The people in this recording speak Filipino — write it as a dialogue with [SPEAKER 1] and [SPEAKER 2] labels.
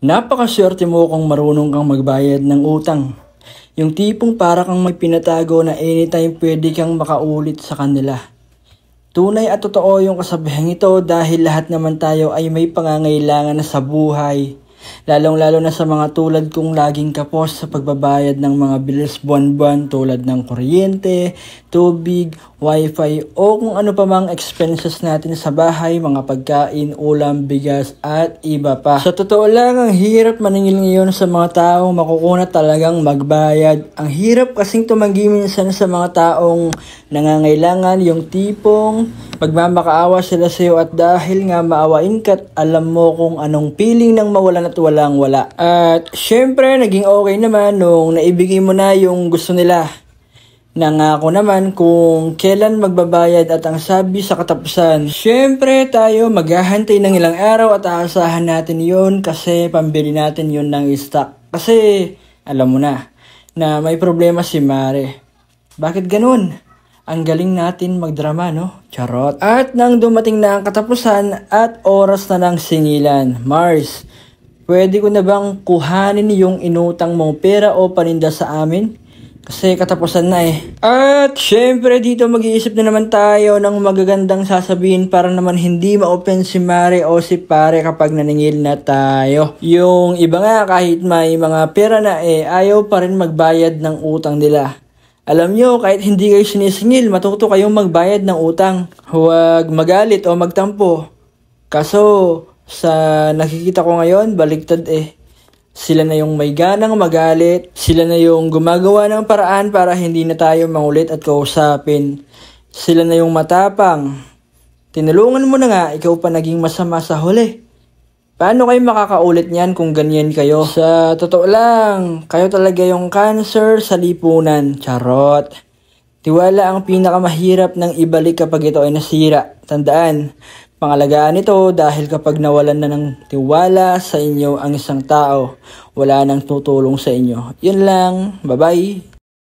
[SPEAKER 1] Napakaswerte mo kung marunong kang magbayad ng utang. Yung tipong para kang may pinatago na anytime pwede kang makaulit sa kanila. Tunay at totoo yung kasabihang ito dahil lahat naman tayo ay may pangangailangan na sa buhay. Lalong-lalo na sa mga tulad kong laging kapos sa pagbabayad ng mga bills buwan-buwan tulad ng kuryente, tubig wifi o kung ano pa mang expenses natin sa bahay, mga pagkain, ulam, bigas at iba pa. Sa totoo lang, ang hirap maningil ngayon sa mga tao makukuna talagang magbayad. Ang hirap kasing tumanggi minsan sa mga taong nangangailangan yung tipong magmamakaawa sila sa iyo at dahil nga maawain ka alam mo kung anong feeling ng mawalan at walang wala. At syempre, naging okay naman nung naibigay mo na yung gusto nila. Nangako naman kung kailan magbabayad at ang sabi sa katapusan. Siyempre tayo maghahantay ng ilang araw at aasahan natin yon kasi pambili natin yon ng stock. Kasi alam mo na na may problema si Mare. Bakit ganun? Ang galing natin magdrama, no? Charot. At nang dumating na ang katapusan at oras na ng singilan, Mars, pwede ko na bang kuhanin yung inutang mong pera o paninda sa amin? Kasi katapusan na eh. At syempre dito mag-iisip na naman tayo ng magagandang sasabihin para naman hindi ma-open si Mare o si Pare kapag naningil na tayo. Yung iba nga kahit may mga pera na eh ayaw pa rin magbayad ng utang nila. Alam nyo, kahit hindi kayo sinisingil, matuto kayong magbayad ng utang. Huwag magalit o magtampo. Kaso, sa nakikita ko ngayon, baliktad eh. Sila na yung may ganang magalit, sila na yung gumagawa ng paraan para hindi na tayo mangulit at kausapin. Sila na yung matapang. Tinulungan mo na nga, ikaw pa naging masama sa huli. Paano kayo makakaulit niyan kung ganyan kayo? Sa totoo lang, kayo talaga yung cancer sa lipunan. Charot. Tiwala ang pinakamahirap ng ibalik kapag ito ay nasira. Tandaan, Pangalagaan ito dahil kapag nawalan na ng tiwala sa inyo ang isang tao, wala nang tutulong sa inyo. Yun lang. Bye-bye.